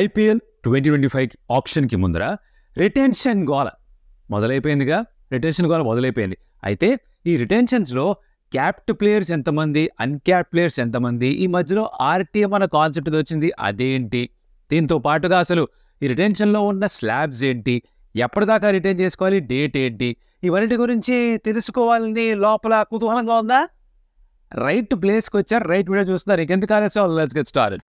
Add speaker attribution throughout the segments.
Speaker 1: IPL twenty twenty five ఆప్షన్కి ముందర retention గోల మొదలైపోయిందిగా రిటెన్షన్ గోల మొదలైపోయింది అయితే ఈ రిటెన్షన్స్లో క్యాప్ట్ ప్లేయర్స్ ఎంతమంది అన్క్యాప్ట్ ప్లేయర్స్ ఎంతమంది ఈ మధ్యలో ఆర్టీఎం అన్న కాన్సెప్ట్ వచ్చింది అదేంటి దీంతో పాటుగా అసలు ఈ రిటెన్షన్లో ఉన్న స్లాబ్స్ ఏంటి ఎప్పటిదాకా రిటైన్ చేసుకోవాలి డేట్ ఏంటి ఇవన్నిటి గురించి తెలుసుకోవాలని లోపల కుతూహలంగా ఉందా రైట్ ప్లేస్కి వచ్చారు రైట్ వీడియో చూస్తున్నారు ఇంకెందుకు ఆలస్యం let's get start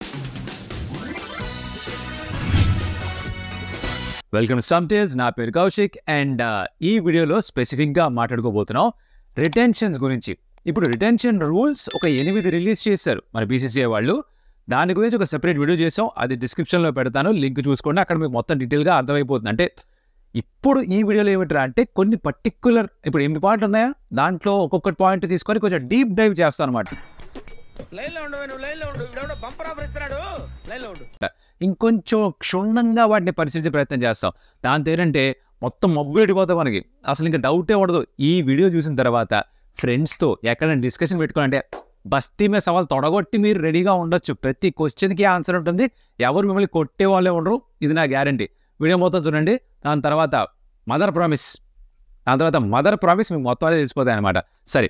Speaker 1: welcome to Tales నా పేరు కౌశిక్ అండ్ uh, ఈ వీడియోలో స్పెసిఫిక్గా మాట్లాడుకోబోతున్నాం రిటెన్షన్స్ గురించి ఇప్పుడు రిటెన్షన్ రూల్స్ ఒక ఎనిమిది రిలీజ్ చేశారు మన బీసీసీఐ వాళ్ళు దాని గురించి ఒక సెపరేట్ వీడియో చేసాం అది డిస్క్రిప్షన్లో పెడతాను లింక్ చూసుకోండి అక్కడ మీకు మొత్తం డీటెయిల్గా అర్థమైపోతుంది అంటే ఇప్పుడు ఈ వీడియోలో ఏమిట్రా అంటే కొన్ని పర్టిక్యులర్ ఇప్పుడు ఎనిమిది పాయింట్లు ఉన్నాయా దాంట్లో ఒక్కొక్క పాయింట్ తీసుకొని కొంచెం డీప్ డైవ్ చేస్తాను అనమాట ఇంకొంచెం క్షుణ్ణంగా వాటిని పరిశీలించే ప్రయత్నం చేస్తాం దాంతో ఏంటంటే మొత్తం మబ్బు పెట్టిపోతాం మనకి అసలు ఇంకా డౌటే ఉండదు ఈ వీడియో చూసిన తర్వాత ఫ్రెండ్స్తో ఎక్కడైనా డిస్కషన్ పెట్టుకోవాలంటే బస్తీ మీద సవాల్ తొడగొట్టి మీరు రెడీగా ఉండొచ్చు ప్రతి క్వశ్చన్కి ఆన్సర్ ఉంటుంది ఎవరు మిమ్మల్ని కొట్టే వాళ్ళే ఉండరు ఇది నా గ్యారంటీ వీడియో మొత్తం చూడండి దాని తర్వాత మదర్ ప్రామిస్ దాని తర్వాత మదర్ ప్రామిస్ మీకు మొత్తం అనేది తెలిసిపోతాయి అనమాట సరే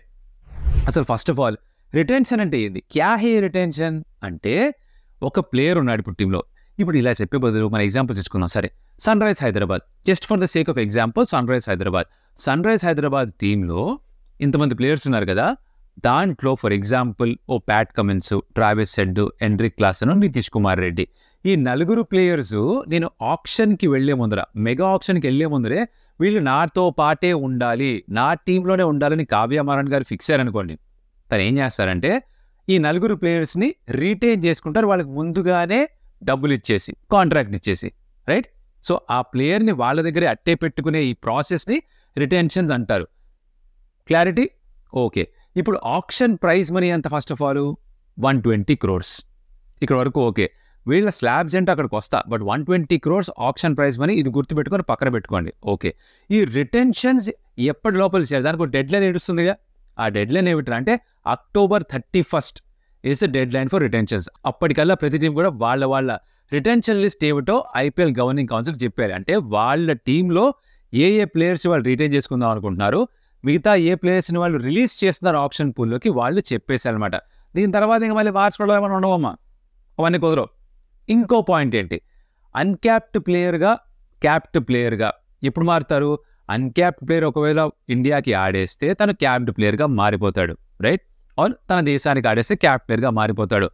Speaker 1: అసలు ఫస్ట్ ఆఫ్ ఆల్ రిటెన్షన్ అంటే ఏంది క్యా హే రిటెన్షన్ అంటే ఒక ప్లేయర్ ఉన్నాడు ఇప్పుడు టీంలో ఇప్పుడు ఇలా చెప్పే బదులు మన ఎగ్జాంపుల్ తీసుకున్నాం సరే sunrise Hyderabad just for the sake of example sunrise Hyderabad sunrise Hyderabad టీంలో ఇంతమంది ప్లేయర్స్ ఉన్నారు కదా దాంట్లో ఫర్ ఎగ్జాంపుల్ ఓ Pat Cummins Travis Head Heinrich Klaasen Nitish Kumar Reddy ఈ నలుగురు ప్లేయర్స్ నేను ఆప్షన్కి వెళ్లే ముందర మెగా ఆప్షన్కి వెళ్లే ముందరే వీళ్ళు నాతో పాటే ఉండాలి నా టీంలోనే ఉండాలని కావ్యమారాయణ గారు ఫిక్స్ అయ్యారనుకోండి తను ఏం చేస్తారంటే ఈ నలుగురు ప్లేయర్స్ని రీటైన్ చేసుకుంటారు వాళ్ళకి ముందుగానే డబ్బులు ఇచ్చేసి కాంట్రాక్ట్ ఇచ్చేసి రైట్ సో ఆ ప్లేయర్ని వాళ్ళ దగ్గరే అట్టే పెట్టుకునే ఈ ప్రాసెస్ని రిటెన్షన్స్ అంటారు క్లారిటీ ఓకే ఇప్పుడు ఆప్షన్ ప్రైజ్ మనీ ఎంత first of all one twenty crores ఇక్కడ వరకు ఓకే వీళ్ళ స్లాబ్స్ ఏంటో అక్కడికి వస్తా but one twenty crores auction price money ఇది గుర్తుపెట్టుకొని పక్కన పెట్టుకోండి ఓకే ఈ రిటెన్షన్స్ ఎప్పటి లోపల చేయాలి దానికి డెడ్ లైన్ ఏడుస్తుందిగా ఆ డెడ్ లైన్ ఏమిట్రా అంటే October thirty first is the deadline for retentions అప్పటికల్లా ప్రతి టీం కూడా వాళ్ళ వాళ్ళ రిటెన్షన్ లిస్ట్ ఏమిటో ఐపీఎల్ గవర్నింగ్ కౌన్సిల్ చెప్పారు అంటే వాళ్ళ టీంలో ఏ ఏ ప్లేయర్స్ వాళ్ళు రిటైన్ చేసుకుందాం అనుకుంటున్నారు మిగతా ఏ ప్లేయర్స్ని వాళ్ళు రిలీజ్ చేస్తున్నారు ఆప్షన్ పూల్లోకి వాళ్ళు చెప్పేశారు అనమాట దీని తర్వాత ఇంకా మళ్ళీ మార్చుకోవడం ఏమైనా ఉండవమ్మా అవన్నీ కుదరవు ఇంకో పాయింట్ ఏంటి అన్క్యాప్డ్ ప్లేయర్గా క్యాప్డ్ ప్లేయర్గా ఎప్పుడు మారుతారు అన్క్యాప్డ్ ప్లేయర్ ఒకవేళ ఇండియాకి ఆడేస్తే తను క్యాప్డ్ ప్లేయర్గా మారిపోతాడు రైట్ తన దేశానికి ఆడేస్తే క్యాప్టెన్గా మారిపోతాడు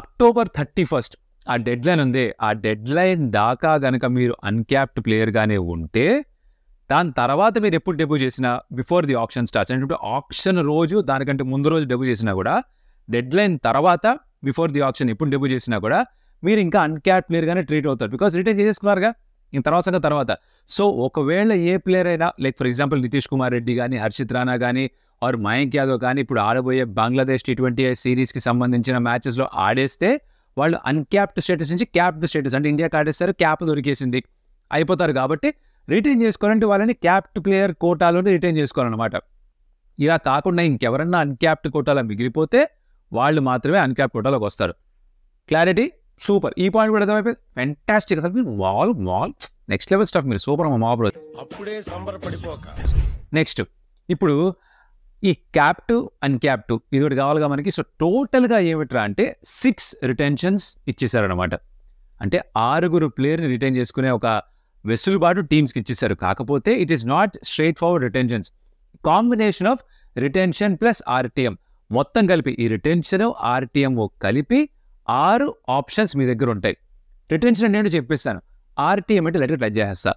Speaker 1: అక్టోబర్ థర్టీ ఫస్ట్ ఆ డెడ్ లైన్ ఉంది ఆ డెడ్ లైన్ దాకా గనక మీరు అన్క్యాప్డ్ ప్లేయర్గానే ఉంటే దాని తర్వాత మీరు ఎప్పుడు డెబ్యూ చేసినా బిఫోర్ ది ఆప్షన్ స్టార్ట్స్ అంటే ఆప్షన్ రోజు దానికంటే ముందు రోజు డెబ్యూ చేసినా కూడా డెడ్ లైన్ తర్వాత బిఫోర్ ది ఆప్షన్ ఎప్పుడు డెబ్యూ చేసినా కూడా మీరు ఇంకా అన్క్యాప్డ్ ప్లేయర్గానే ట్రీట్ అవుతారు బికాస్ రిటర్న్ చేసేసుకున్నారుగా ఇంక తర్వాత తర్వాత సో ఒకవేళ ఏ ప్లేయర్ అయినా like for example Nitish Kumar Reddy కానీ హర్షిత్ రానా కానీ ఆర్ మయాంక్ యాదవ్ కానీ ఇప్పుడు ఆడబోయే బంగ్లాదేశ్ టీ ట్వంటీ సిరీస్కి సంబంధించిన మ్యాచెస్లో ఆడేస్తే వాళ్ళు అన్క్యాప్డ్ స్టేటస్ నుంచి క్యాప్డ్ స్టేటస్ అంటే ఇండియాకి ఆడేస్తారు క్యాప్ దొరికేసింది అయిపోతారు కాబట్టి రిటైన్ చేసుకోవాలంటే వాళ్ళని క్యాప్డ్ ప్లేయర్ కోటాలోనే రిటైన్ చేసుకోవాలన్నమాట ఇలా కాకుండా ఇంకెవరన్నా అన్క్యాప్డ్ కోటాలో మిగిలిపోతే వాళ్ళు మాత్రమే అన్క్యాప్డ్ కోటాలోకి వస్తారు క్లారిటీ సూపర్ ఈ పాయింట్ కూడా అర్థమైపోయింది ఫెంటాస్టిక్ అసలు మీరు మాల్ మాల్ నెక్స్ట్ లెవెల్ స్టాఫ్ మీరు సూపర్ మా మా అప్పుడే నెక్స్ట్ ఇప్పుడు ఈ capped and capped ఇది ఒకటి కావాలిగా మనకి సో టోటల్గా ఏమిట్రా అంటే సిక్స్ రిటెన్షన్స్ ఇచ్చేసారనమాట అంటే ఆరుగురు ప్లేయర్ని రిటైన్ చేసుకునే ఒక వెసులుబాటు టీమ్స్కి ఇచ్చేసారు కాకపోతే it is not straightforward retentions combination of retention plus RTM మొత్తం కలిపి ఈ రిటెన్షన్ ఆర్టీఎం కలిపి ఆరు ఆప్షన్స్ మీ దగ్గర ఉంటాయి రిటెన్షన్ నేను చెప్పేస్తాను ఆర్టీఎం అంటే లెటర్ టచ్ చేస్తా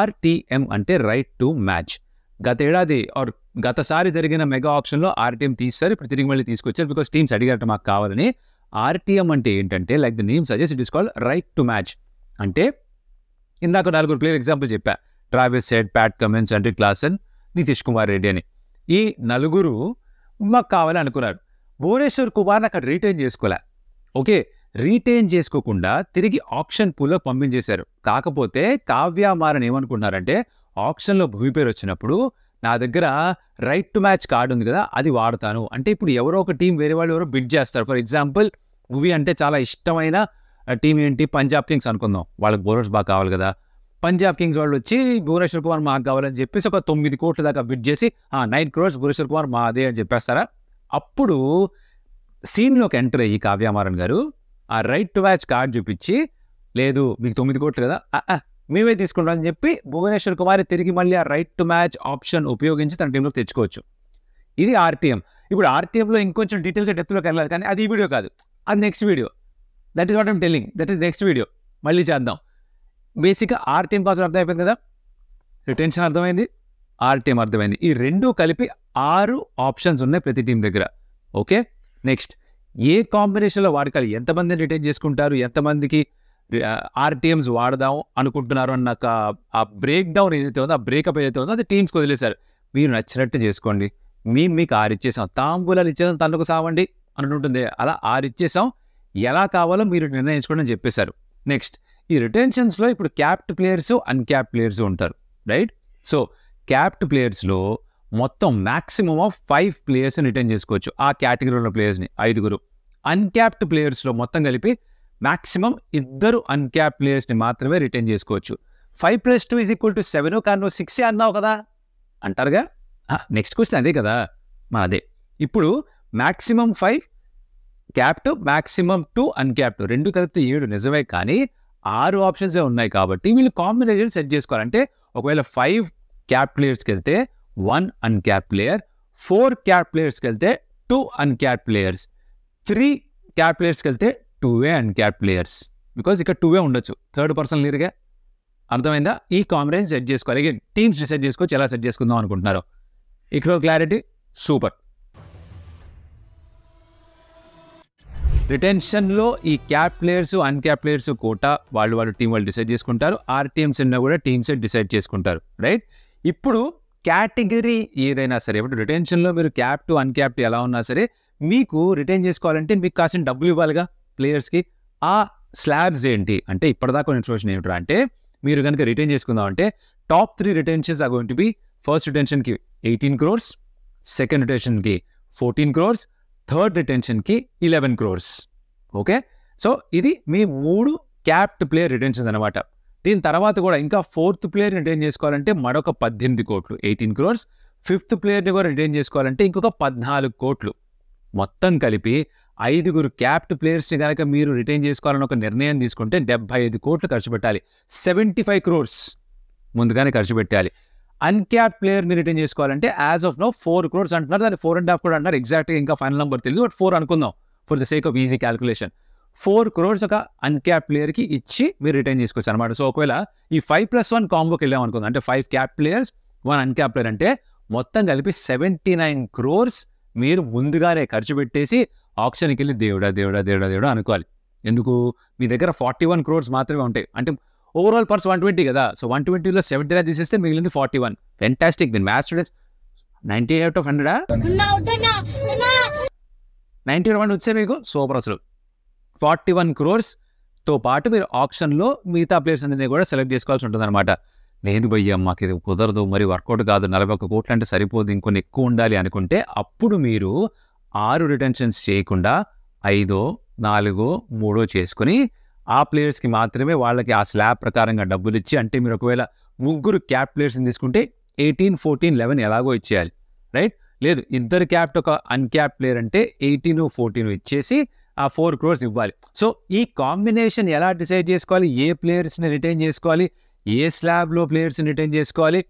Speaker 1: ఆర్టీఎం అంటే రైట్ టు మ్యాచ్ గతేడాది ఆర్ గతసారి జరిగిన మెగా ఆప్షన్లో ఆర్టీఎం తీస్తారు ఇప్పుడు తిరిగి మళ్ళీ తీసుకొచ్చారు బికాస్ టీమ్స్ అడిగారట మాకు కావాలని ఆర్టీఎం అంటే ఏంటంటే like the name suggest it is called right to match అంటే ఇందాక నలుగురు ప్లేయర్ ఎగ్జాంపుల్ చెప్పా ట్రావెల్ సెట్ ప్యాట్ కమెన్స్ అండ్రి క్లాసన్ నితీష్ కుమార్ రెడ్డి అని ఈ నలుగురు మాకు కావాలి అనుకున్నారు భువనేశ్వర్ కుమార్ని అక్కడ రీటైన్ చేసుకోలే ఓకే రీటైన్ చేసుకోకుండా తిరిగి ఆప్షన్ పూల్లో పంపించేశారు కాకపోతే కావ్యామారని ఏమనుకున్నారంటే ఆప్షన్లో భూమి పేరు వచ్చినప్పుడు నా దగ్గర రైట్ టు మ్యాచ్ కార్డు ఉంది కదా అది వాడతాను అంటే ఇప్పుడు ఎవరో ఒక టీం వేరే వాళ్ళు ఎవరో బిడ్ చేస్తారు ఫర్ ఎగ్జాంపుల్ మూవీ అంటే చాలా ఇష్టమైన టీం ఏంటి పంజాబ్ కింగ్స్ అనుకుందాం వాళ్ళకి బౌలర్స్ బాగా కావాలి కదా పంజాబ్ కింగ్స్ వాళ్ళు వచ్చి భువనేశ్వర్ కుమార్ మాకు కావాలని చెప్పేసి ఒక తొమ్మిది కోట్ల దాకా బిడ్ చేసి నైన్ క్రోర్స్ భువనేశ్వర్ కుమార్ మాదే అని చెప్పేస్తారా అప్పుడు సీన్లోకి ఎంటర్ అయ్యి కావ్యామారన్ గారు ఆ రైట్ టు మ్యాచ్ కార్డ్ చూపించి లేదు మీకు తొమ్మిది కోట్లు కదా మేమే తీసుకుంటాం అని చెప్పి భువనేశ్వర్ కుమారి తిరిగి మళ్ళీ ఆ రైట్ టు మ్యాచ్ ఆప్షన్ ఉపయోగించి తన టీంలోకి తెచ్చుకోవచ్చు ఇది ఆర్టీఎం ఇప్పుడు ఆర్టీఎంలో ఇంకొంచెం డీటెయిల్స్ డెప్త్లోకి వెళ్ళాలి కానీ అది ఈ వీడియో కాదు అది next video that is what I'm telling that is next video మళ్ళీ చేద్దాం బేసిక్గా ఆర్టీఎం కాస్ట్ అర్థమైపోయింది కదా రిటెన్షన్ అర్థమైంది ఆర్టీఎం అర్థమైంది ఈ రెండు కలిపి ఆరు ఆప్షన్స్ ఉన్నాయి ప్రతి టీం దగ్గర ఓకే నెక్స్ట్ ఏ కాంబినేషన్లో వాడుకాలి ఎంతమందిని రిటైన్ చేసుకుంటారు ఎంతమందికి ఆర్టీఎంస్ వాడదాం అనుకుంటున్నారు అన్న ఆ బ్రేక్ డౌన్ ఏదైతే ఉందో ఆ బ్రేకప్ ఏదైతే ఉందో అది టీమ్స్కి వదిలేశారు మీరు నచ్చినట్టు చేసుకోండి మేము మీకు ఆరిచ్చేసాం తాంబూలాలు ఇచ్చేసాం తనకు సావండి అనుకుంటుంది అలా ఆరిచ్చేసాం ఎలా కావాలో మీరు నిర్ణయించుకోండి అని చెప్పేశారు నెక్స్ట్ ఈ రిటెన్షన్స్లో ఇప్పుడు క్యాప్ట్ ప్లేయర్స్ అన్క్యాప్ట్ ప్లేయర్స్ ఉంటారు రైట్ సో క్యాప్ట్ ప్లేయర్స్లో మొత్తం మ్యాక్సిమం ఆఫ్ ఫైవ్ ప్లేయర్స్ని రిటర్న్ చేసుకోవచ్చు ఆ కేటగిరీలో ఉన్న ప్లేయర్స్ని ఐదుగురు అన్క్యాప్ట్ ప్లేయర్స్లో మొత్తం కలిపి మాక్సిమం ఇద్దరు అన్క్యాప్ ప్లేయర్స్ని మాత్రమే రిటైన్ చేసుకోవచ్చు five plus two is equal to seven కానీ నువ్వు సిక్స్ అన్నావు కదా అంటారుగా నెక్స్ట్ క్వశ్చన్ అదే కదా మన అదే ఇప్పుడు maximum five capped maximum two uncapped రెండు కలిపితే ఏడు నిజమే కానీ ఆరు ఆప్షన్సే ఉన్నాయి కాబట్టి వీళ్ళు కాంబినేషన్ సెట్ చేసుకోవాలంటే ఒకవేళ ఫైవ్ క్యాప్ ప్లేయర్స్కి వెళ్తే one uncap player four cap ప్లేయర్స్కి వెళ్తే two uncap players three cap ప్లేయర్స్కి వెళ్తే two way and cap players because ఇక్కడ టూ వే ఉండొచ్చు థర్డ్ పర్సన్ లీర్గా అర్థమైందా ఈ కాంబినేషన్ సెట్ చేసుకోవాలి అగే టీమ్స్ డిసైడ్ చేసుకోవచ్చు ఎలా సెట్ చేసుకుందాం అనుకుంటున్నారు ఇక్కడ క్లారిటీ సూపర్ రిటెన్షన్లో ఈ cap players uncap players quota వాళ్ళు వాళ్ళు టీం వాళ్ళు డిసైడ్ చేసుకుంటారు ఆర్టీఎంస్ ఉన్నా కూడా టీమ్స్ డిసైడ్ చేసుకుంటారు రైట్ ఇప్పుడు కేటగిరీ ఏదైనా సరే ఇప్పుడు రిటెన్షన్లో మీరు క్యాప్ టు అన్క్యాప్ ఎలా ఉన్నా సరే మీకు రిటైన్ చేసుకోవాలంటే మీకు కాసిన డబ్బులు ఇవ్వాలిగా ప్లేయర్స్కి ఆ స్లాబ్స్ ఏంటి అంటే ఇప్పటిదాకా ఇన్ఫర్మేషన్ ఏమిట్రా అంటే మీరు కనుక రిటైన్ చేసుకుందాం అంటే టాప్ త్రీ రిటర్న్షన్స్ ఆ గోయింగ్ టు బి ఫస్ట్ రిటెన్షన్కి ఎయిటీన్ క్రోర్స్ సెకండ్ రిటెన్షన్కి ఫోర్టీన్ క్రోర్స్ థర్డ్ రిటెన్షన్కి ఇలెవెన్ క్రోర్స్ ఓకే సో ఇది మీ మూడు క్యాప్ట్ ప్లేయర్ రిటెన్షన్స్ అనమాట దీని తర్వాత కూడా ఇంకా ఫోర్త్ ప్లేయర్ రిటైన్ చేసుకోవాలంటే మరొక పద్దెనిమిది కోట్లు ఎయిటీన్ క్రోర్స్ ఫిఫ్త్ ప్లేయర్ని కూడా రిటైన్ చేసుకోవాలంటే ఇంకొక పద్నాలుగు కోట్లు మొత్తం కలిపి ఐదుగురు క్యాప్ట్ ప్లేయర్స్ని కనుక మీరు రిటైన్ చేసుకోవాలని ఒక నిర్ణయం తీసుకుంటే డెబ్బై ఐదు కోట్లు ఖర్చు పెట్టాలి సెవెంటీ ఫైవ్ క్రోర్స్ ముందుగానే ఖర్చు పెట్టాలి అన్క్యాప్ ప్లేయర్ని రిటైన్ చేసుకోవాలంటే as of no four crores అంటున్నారు దాన్ని ఫోర్ అండ్ హాఫ్ కూడా అంటున్నారు ఎగ్జాక్ట్గా ఇంకా ఫైనల్ నెంబర్ తెలియదు బట్ ఫోర్ అనుకుందాం for the sake of easy calculation four crores ఒక అన్క్యాప్ ప్లేయర్కి ఇచ్చి మీరు రిటైన్ చేసుకోవచ్చు అనమాట సో ఒకవేళ ఈ ఫైవ్ ప్లస్ వన్ కాంబోకి వెళ్ళాం అనుకుందాం అంటే five cap players one uncap player అంటే మొత్తం కలిపి సెవెంటీ నైన్ క్రోర్స్ మీరు ముందుగానే ఖర్చు పెట్టేసి ఆప్షన్కి వెళ్ళి దేవుడా దేవుడా దేవుడా దేవుడా అనుకోవాలి ఎందుకు మీ దగ్గర ఫార్టీ వన్ క్రోర్స్ మాత్రమే ఉంటాయి అంటే ఓవరాల్ పర్స్ వన్ ట్వంటీ కదా సో వన్ ట్వంటీలో సెవెంటీ నైన్ తీసేస్తే మిగిలింది ఫార్టీ వన్ ఫెంటాస్టిక్ దీని maths students ninety eight of హండ్రెడా నైంటీ వన్ వచ్చే మీకు సూపర్ అసలు ఫార్టీ వన్ క్రోర్స్తో పాటు మీరు ఆప్షన్లో మిగతా ప్లేయర్స్ అందరినీ కూడా సెలెక్ట్ చేసుకోవాల్సి ఉంటుంది అనమాట లేదు భయ్య మాకు ఇది కుదరదు మరి వర్కౌట్ కాదు నలభై ఒక్క కోట్లు అంటే సరిపోదు ఇంకొన్ని ఎక్కువ ఉండాలి అనుకుంటే అప్పుడు మీరు ఆరు రిటెన్షన్స్ చేయకుండా ఐదో నాలుగో మూడో చేసుకుని ఆ ప్లేయర్స్కి మాత్రమే వాళ్ళకి ఆ స్లాబ్ ప్రకారంగా డబ్బులు ఇచ్చి అంటే మీరు ఒకవేళ ముగ్గురు క్యాప్ ప్లేయర్స్ని తీసుకుంటే ఎయిటీన్ ఫోర్టీన్ లెవెన్ ఎలాగో ఇచ్చేయాలి రైట్ లేదు ఇద్దరు క్యాప్ ఒక అన్క్యాప్ ప్లేయర్ అంటే ఎయిటీన్ ఫోర్టీన్ ఇచ్చేసి ఆ ఫోర్ క్రోర్స్ ఇవ్వాలి సో ఈ కాంబినేషన్ ఎలా డిసైడ్ చేసుకోవాలి ఏ ప్లేయర్స్ని రిటైన్ చేసుకోవాలి ఏ స్లాబ్లో ప్లేయర్స్ని రిటైన్ చేసుకోవాలి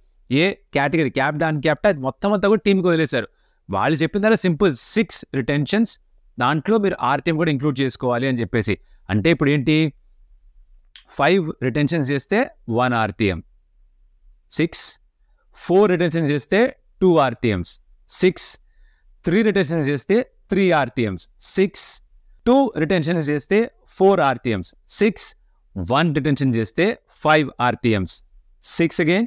Speaker 1: ఏ కేటగిరీ క్యాప్డ్ అన్క్యాప్ట్ అది మొత్తం అంతా కూడా టీంకి వదిలేశారు వాళ్ళు చెప్పిన తర్వాత సింపుల్ సిక్స్ రిటెన్షన్స్ దాంట్లో మీరు ఆర్టీఎం కూడా ఇంక్లూడ్ చేసుకోవాలి అని చెప్పేసి అంటే ఇప్పుడు ఏంటి ఫైవ్ రిటెన్షన్స్ చేస్తే one RTM six four retention చేస్తే two RTMs six three retentions చేస్తే three RTMs six two retentions చేస్తే four RTMs six one retention చేస్తే five RTMs six again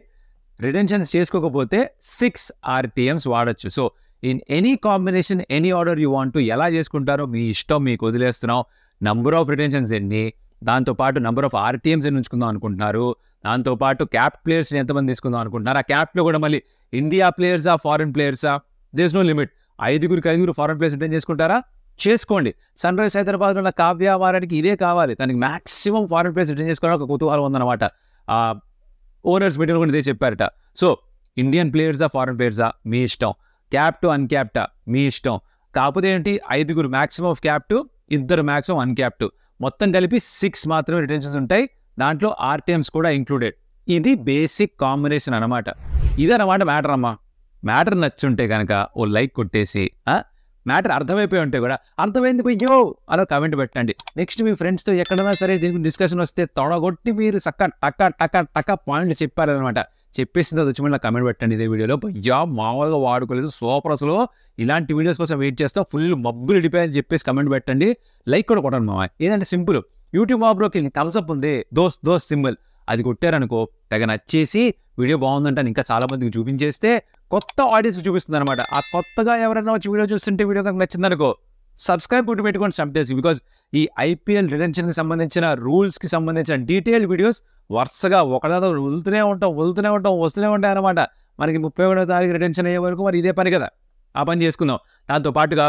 Speaker 1: retentions చేసుకోకపోతే సిక్స్ ఆర్టీఎంస్ వాడచ్చు so in any combination any order you want ఎలా చేసుకుంటారో మీ ఇష్టం మీకు వదిలేస్తున్నాం నంబర్ ఆఫ్ రిటెన్షన్స్ ఎన్ని దాంతోపాటు నంబర్ ఆఫ్ ఆర్టీఎమ్స్ ఎన్ని ఉంచుకుందాం అనుకుంటున్నారు దాంతోపాటు క్యాప్ ప్లేయర్స్ని ఎంతమంది తీసుకుందాం అనుకుంటున్నారు ఆ క్యాప్లో కూడా మళ్ళీ ఇండియా ప్లేయర్సా ఫారెన్ ప్లేయర్సా దేస్ నో లిమిట్ ఐదుగురికి ఐదుగురు ఫారెన్ ప్లేయర్స్ రిటర్న్ చేసుకుంటారా చేసుకోండి సన్ రైజ్ హైదరాబాద్లో ఉన్న కావ్య వారానికి ఇదే కావాలి తనకి మాక్సిమం ఫారెన్ ప్లేయర్స్ రిటర్న్ చేసుకోవడానికి ఒక కుతూహలం ఉందన్నమాట ఓనర్స్ మీటింగ్ కూడా ఇదే చెప్పారట సో ఇండియన్ ప్లేయర్సా ఫారెన్ ప్లేయర్సా మీ ఇష్టం క్యాప్ టు అన్క్యాప్టా మీ ఇష్టం కాకపోతే ఏంటి ఐదుగురు మ్యాక్సిమం ఆఫ్ క్యాప్ టు ఇద్దరు మ్యాక్సిమం అన్క్యాప్ టు మొత్తం కలిపి సిక్స్ మాత్రమే రిటెన్షన్స్ ఉంటాయి దాంట్లో ఆర్టీఎంస్ కూడా ఇంక్లూడెడ్ ఇది బేసిక్ కాంబినేషన్ అనమాట అనమాట మ్యాటర్ అమ్మా మ్యాటర్ నచ్చుంటే కనుక ఓ లైక్ కొట్టేసి మ్యాటర్ అర్థమైపోయి ఉంటే కూడా అర్థమైంది పోయో అలా కమెంట్ పెట్టండి నెక్స్ట్ మీ ఫ్రెండ్స్తో ఎక్కడైనా సరే దీనికి డిస్కషన్ వస్తే తొడగొట్టి మీరు చక్క టక్క టక్క టక్క పాయింట్లు చెప్పారనమాట చెప్పేసిన తర్వాత వచ్చి మళ్ళీ కమెంట్ పెట్టండి ఇదే వీడియోలో భయ్యా మామూలుగా వాడుకోలేదు సూపర్ అసలు ఇలాంటి వీడియోస్ కోసం వెయిట్ చేస్తాం ఫుల్ మబ్బులు ఇడిపోయాయని చెప్పేసి కమెంట్ పెట్టండి లైక్ కూడా కొట్టండి మామ ఏదంటే సింపుల్ యూట్యూబ్ యాప్లోకి థమ్స్అప్ ఉంది దోస్ దోస్ సింబల్ అది కొట్టారనుకో తెగ నచ్చేసి వీడియో బాగుందంటే ఇంకా చాలామందికి చూపించేస్తే కొత్త ఆడియన్స్ చూపిస్తుంది అనమాట ఆ కొత్తగా ఎవరైనా వచ్చి వీడియో చూస్తుంటే వీడియో కనుక నచ్చిందనుకో సబ్స్క్రైబ్ గుర్తు పెట్టుకోండి సంప్టేసి బికాజ్ ఈ ఐపీఎల్ రిటెన్షన్కి సంబంధించిన రూల్స్కి సంబంధించిన డీటెయిల్ వీడియోస్ వరుసగా ఒకటో వదులుతూనే ఉంటాం వదులుతూనే ఉంటాం వస్తూనే ఉంటాయి అనమాట మనకి ముప్పై ఒకటో తారీఖు రిటెన్షన్ అయ్యే వరకు మరి ఇదే పని కదా ఆ పని చేసుకుందాం దాంతో పాటుగా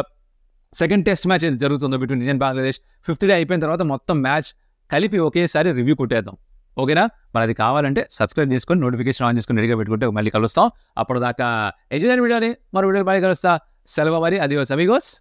Speaker 1: సెకండ్ టెస్ట్ మ్యాచ్ ఏది జరుగుతుందో between Indian Bangladesh fifth day అయిపోయిన తర్వాత మొత్తం మ్యాచ్ కలిపి ఒకేసారి రివ్యూ కొట్టేద్దాం ఓకేనా మరి అది కావాలంటే సబ్స్క్రైబ్ చేసుకొని నోటిఫికేషన్ ఆన్ చేసుకుని రెడీగా పెట్టుకుంటే మళ్ళీ కలుస్తాం అప్పుడు దాకా ఎంజాయ్ వీడియోని మరో వీడియో మళ్ళీ కలుస్తా సెలవు మరి అది సమీగోస్